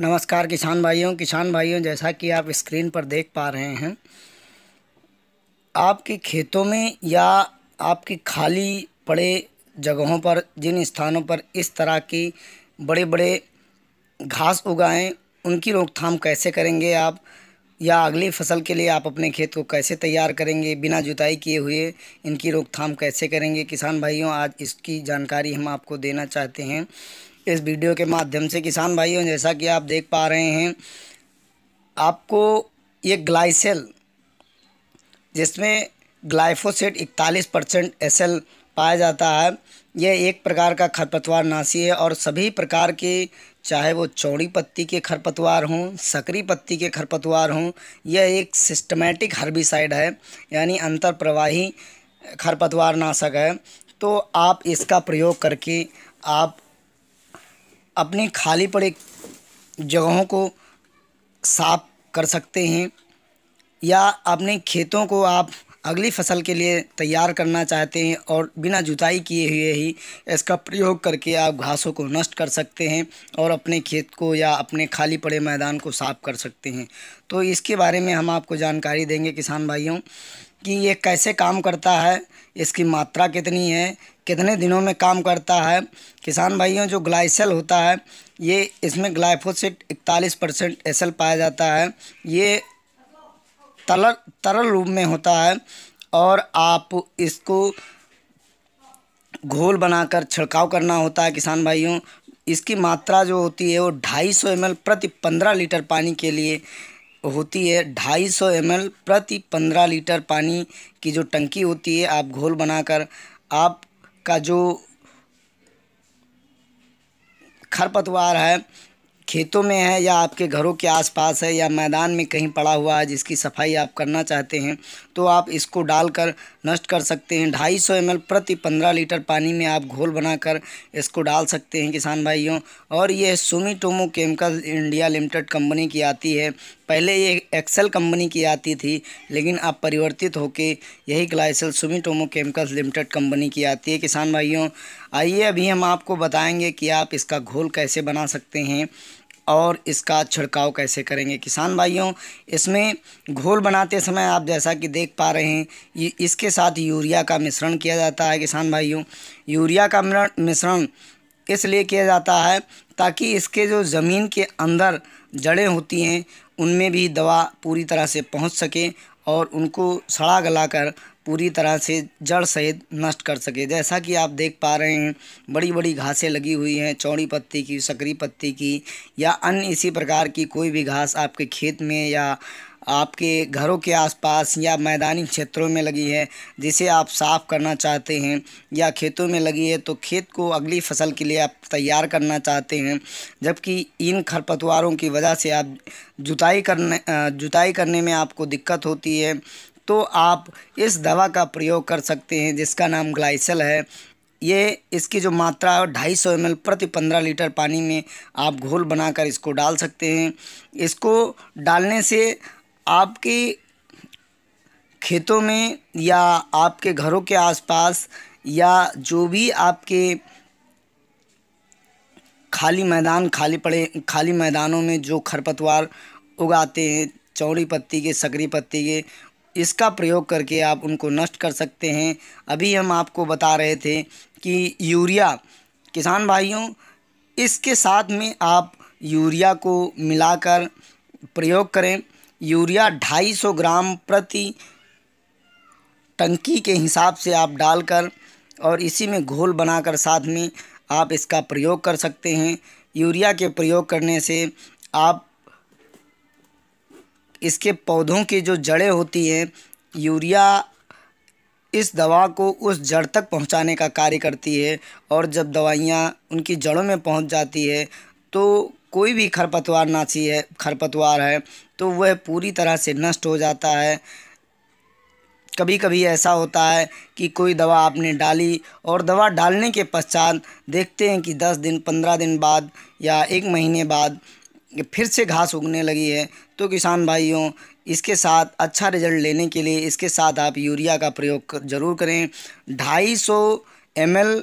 नमस्कार किसान भाइयों किसान भाइयों जैसा कि आप स्क्रीन पर देख पा रहे हैं आपके खेतों में या आपकी खाली पड़े जगहों पर जिन स्थानों पर इस तरह की बड़े बड़े घास उगाएं उनकी रोकथाम कैसे करेंगे आप या अगली फसल के लिए आप अपने खेत को कैसे तैयार करेंगे बिना जुताई किए हुए इनकी रोकथाम कैसे करेंगे किसान भाइयों आज इसकी जानकारी हम आपको देना चाहते हैं इस वीडियो के माध्यम से किसान भाइयों जैसा कि आप देख पा रहे हैं आपको ये ग्लाइसेल जिसमें ग्लाइफोसेट इकतालीस परसेंट एस पाया जाता है यह एक प्रकार का खरपतवार नाशी है और सभी प्रकार के चाहे वो चौड़ी पत्ती के खरपतवार हों सकरी पत्ती के खरपतवार हों यह एक सिस्टमेटिक हर्बिसाइड है यानी अंतर प्रवाही खरपतवार नाशक है तो आप इसका प्रयोग करके आप अपने खाली पड़े जगहों को साफ कर सकते हैं या अपने खेतों को आप अगली फसल के लिए तैयार करना चाहते हैं और बिना जुताई किए हुए ही इसका प्रयोग करके आप घासों को नष्ट कर सकते हैं और अपने खेत को या अपने खाली पड़े मैदान को साफ कर सकते हैं तो इसके बारे में हम आपको जानकारी देंगे किसान भाइयों कि ये कैसे काम करता है इसकी मात्रा कितनी है कितने दिनों में काम करता है किसान भाइयों जो ग्लाइसल होता है ये इसमें ग्लाइफोसिट इकतालीस परसेंट एसल पाया जाता है ये तरल तरल रूप में होता है और आप इसको घोल बनाकर छिड़काव करना होता है किसान भाइयों इसकी मात्रा जो होती है वो ढाई सौ एम प्रति पंद्रह लीटर पानी के लिए होती है ढाई सौ एम एल प्रति पंद्रह लीटर पानी की जो टंकी होती है आप घोल बनाकर आप का जो खरपतवार है खेतों में है या आपके घरों के आसपास है या मैदान में कहीं पड़ा हुआ है जिसकी सफाई आप करना चाहते हैं तो आप इसको डालकर नष्ट कर सकते हैं ढाई सौ एम प्रति पंद्रह लीटर पानी में आप घोल बनाकर इसको डाल सकते हैं किसान भाइयों और यह Sumitomo chemical India limited company की आती है पहले ये एक्सेल कंपनी की आती थी लेकिन आप परिवर्तित होकर यही ग्लाइसल सुमीटोमो केमिकल्स लिमिटेड कंपनी की आती है किसान भाइयों आइए अभी हम आपको बताएंगे कि आप इसका घोल कैसे बना सकते हैं और इसका छिड़काव कैसे करेंगे किसान भाइयों इसमें घोल बनाते समय आप जैसा कि देख पा रहे हैं ये इसके साथ यूरिया का मिश्रण किया जाता है किसान भाइयों यूरिया का मिश्रण इसलिए किया जाता है ताकि इसके जो ज़मीन के अंदर जड़ें होती हैं उनमें भी दवा पूरी तरह से पहुंच सके और उनको सड़ा गला कर पूरी तरह से जड़ सहित नष्ट कर सके जैसा कि आप देख पा रहे हैं बड़ी बड़ी घासें लगी हुई हैं चौड़ी पत्ती की सकरी पत्ती की या अन्य इसी प्रकार की कोई भी घास आपके खेत में या आपके घरों के आसपास या मैदानी क्षेत्रों में लगी है जिसे आप साफ़ करना चाहते हैं या खेतों में लगी है तो खेत को अगली फसल के लिए आप तैयार करना चाहते हैं जबकि इन खरपतवारों की वजह से आप जुताई करने जुताई करने में आपको दिक्कत होती है तो आप इस दवा का प्रयोग कर सकते हैं जिसका नाम ग्लाइसल है ये इसकी जो मात्रा ढाई सौ एम प्रति पंद्रह लीटर पानी में आप घोल बनाकर इसको डाल सकते हैं इसको डालने से आपके खेतों में या आपके घरों के आसपास या जो भी आपके खाली मैदान खाली पड़े खाली मैदानों में जो खरपतवार उगाते हैं चौड़ी पत्ती के सकरी पत्ती के इसका प्रयोग करके आप उनको नष्ट कर सकते हैं अभी हम आपको बता रहे थे कि यूरिया किसान भाइयों इसके साथ में आप यूरिया को मिलाकर प्रयोग करें यूरिया 250 ग्राम प्रति टंकी के हिसाब से आप डालकर और इसी में घोल बनाकर साथ में आप इसका प्रयोग कर सकते हैं यूरिया के प्रयोग करने से आप इसके पौधों की जो जड़ें होती हैं यूरिया इस दवा को उस जड़ तक पहुंचाने का कार्य करती है और जब दवाइयां उनकी जड़ों में पहुंच जाती है तो कोई भी खरपतवार नाची है खरपतवार है तो वह पूरी तरह से नष्ट हो जाता है कभी कभी ऐसा होता है कि कोई दवा आपने डाली और दवा डालने के पश्चात देखते हैं कि दस दिन पंद्रह दिन बाद या एक महीने बाद फिर से घास उगने लगी है तो किसान भाइयों इसके साथ अच्छा रिजल्ट लेने के लिए इसके साथ आप यूरिया का प्रयोग ज़रूर करें ढाई सौ एम एल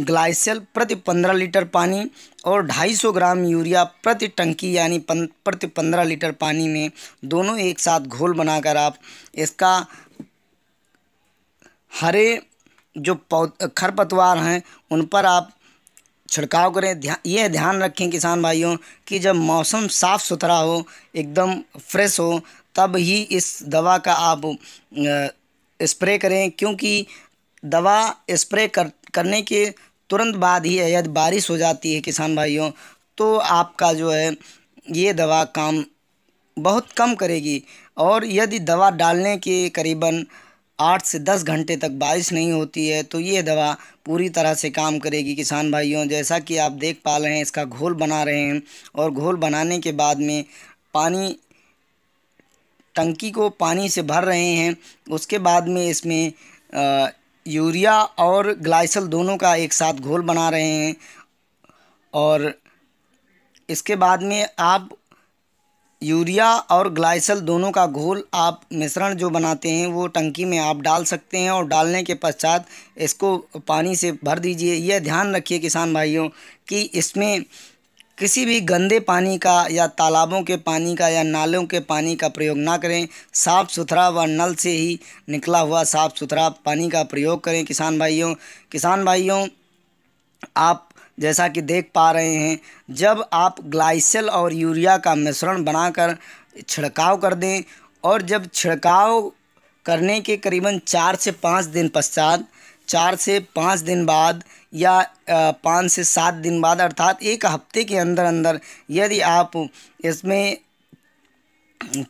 ग्लाइसियल प्रति पंद्रह लीटर पानी और ढाई सौ ग्राम यूरिया प्रति टंकी यानी पन, प्रति पंद्रह लीटर पानी में दोनों एक साथ घोल बनाकर आप इसका हरे जो खरपतवार हैं उन पर आप छिड़काव करें ध्या, यह ध्यान रखें किसान भाइयों कि जब मौसम साफ़ सुथरा हो एकदम फ्रेश हो तब ही इस दवा का आप स्प्रे करें क्योंकि दवा स्प्रे कर करने के तुरंत बाद ही यदि बारिश हो जाती है किसान भाइयों तो आपका जो है ये दवा काम बहुत कम करेगी और यदि दवा डालने के करीबन आठ से दस घंटे तक बारिश नहीं होती है तो ये दवा पूरी तरह से काम करेगी किसान भाइयों जैसा कि आप देख पा रहे हैं इसका घोल बना रहे हैं और घोल बनाने के बाद में पानी टंकी को पानी से भर रहे हैं उसके बाद में इसमें आ, यूरिया और ग्लाइसल दोनों का एक साथ घोल बना रहे हैं और इसके बाद में आप यूरिया और ग्लाइसल दोनों का घोल आप मिश्रण जो बनाते हैं वो टंकी में आप डाल सकते हैं और डालने के पश्चात इसको पानी से भर दीजिए यह ध्यान रखिए किसान भाइयों कि इसमें किसी भी गंदे पानी का या तालाबों के पानी का या नालों के पानी का प्रयोग ना करें साफ़ सुथरा व नल से ही निकला हुआ साफ़ सुथरा पानी का प्रयोग करें किसान भाइयों किसान भाइयों आप जैसा कि देख पा रहे हैं जब आप ग्लाइसल और यूरिया का मिश्रण बनाकर छिड़काव कर दें और जब छिड़काव करने के करीबन चार से पाँच दिन पश्चात चार से पाँच दिन बाद या पाँच से सात दिन बाद अर्थात एक हफ्ते के अंदर अंदर यदि आप इसमें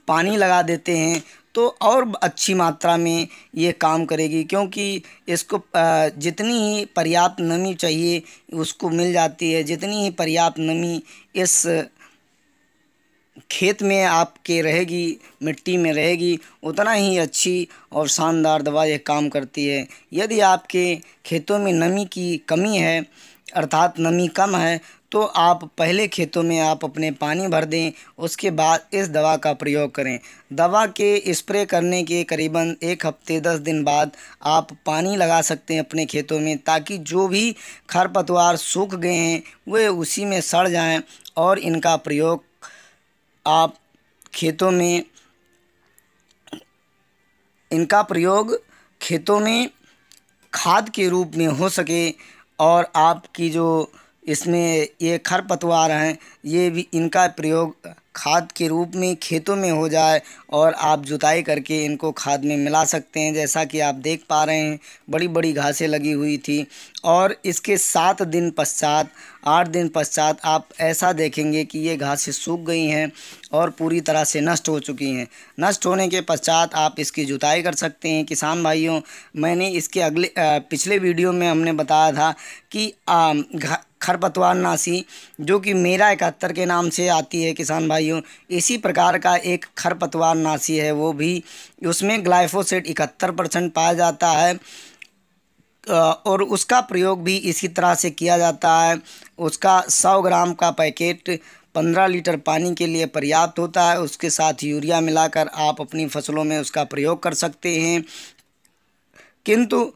पानी लगा देते हैं तो और अच्छी मात्रा में ये काम करेगी क्योंकि इसको जितनी ही पर्याप्त नमी चाहिए उसको मिल जाती है जितनी ही पर्याप्त नमी इस खेत में आपके रहेगी मिट्टी में रहेगी उतना ही अच्छी और शानदार दवा यह काम करती है यदि आपके खेतों में नमी की कमी है अर्थात नमी कम है तो आप पहले खेतों में आप अपने पानी भर दें उसके बाद इस दवा का प्रयोग करें दवा के स्प्रे करने के करीबन एक हफ्ते दस दिन बाद आप पानी लगा सकते हैं अपने खेतों में ताकि जो भी खरपतवार सूख गए हैं वे उसी में सड़ जाएं और इनका प्रयोग आप खेतों में इनका प्रयोग खेतों में खाद के रूप में हो सके और आपकी जो इसमें ये खरपतवार हैं ये भी इनका प्रयोग खाद के रूप में खेतों में हो जाए और आप जुताई करके इनको खाद में मिला सकते हैं जैसा कि आप देख पा रहे हैं बड़ी बड़ी घासें लगी हुई थी और इसके सात दिन पश्चात आठ दिन पश्चात आप ऐसा देखेंगे कि ये घासें सूख गई हैं और पूरी तरह से नष्ट हो चुकी हैं नष्ट होने के पश्चात आप इसकी जुताई कर सकते हैं किसान भाइयों मैंने इसके अगले पिछले वीडियो में हमने बताया था कि खरपतवार नासी जो कि मेरा इकहत्तर के नाम से आती है किसान भाई यूँ इसी प्रकार का एक खरपतवार नाशी है वो भी उसमें ग्लाइफोसेट इकहत्तर परसेंट पाया जाता है और उसका प्रयोग भी इसी तरह से किया जाता है उसका सौ ग्राम का पैकेट पंद्रह लीटर पानी के लिए पर्याप्त होता है उसके साथ यूरिया मिलाकर आप अपनी फसलों में उसका प्रयोग कर सकते हैं किंतु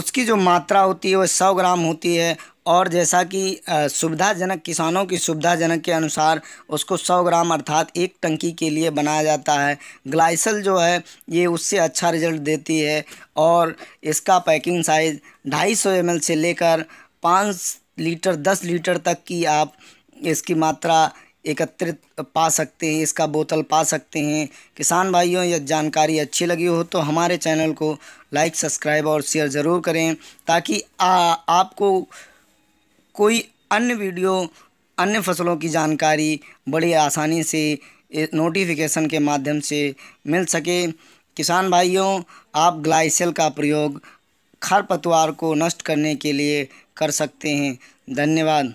उसकी जो मात्रा होती है वह सौ ग्राम होती है और जैसा कि सुविधाजनक किसानों की सुविधाजनक के अनुसार उसको 100 ग्राम अर्थात एक टंकी के लिए बनाया जाता है ग्लाइसल जो है ये उससे अच्छा रिजल्ट देती है और इसका पैकिंग साइज़ ढाई सौ एम से लेकर पाँच लीटर दस लीटर तक की आप इसकी मात्रा एकत्रित पा सकते हैं इसका बोतल पा सकते हैं किसान भाइयों यह जानकारी अच्छी लगी हो तो हमारे चैनल को लाइक सब्सक्राइब और शेयर ज़रूर करें ताकि आ, आपको कोई अन्य वीडियो अन्य फसलों की जानकारी बड़ी आसानी से नोटिफिकेशन के माध्यम से मिल सके किसान भाइयों आप ग्लाइसल का प्रयोग खरपतवार को नष्ट करने के लिए कर सकते हैं धन्यवाद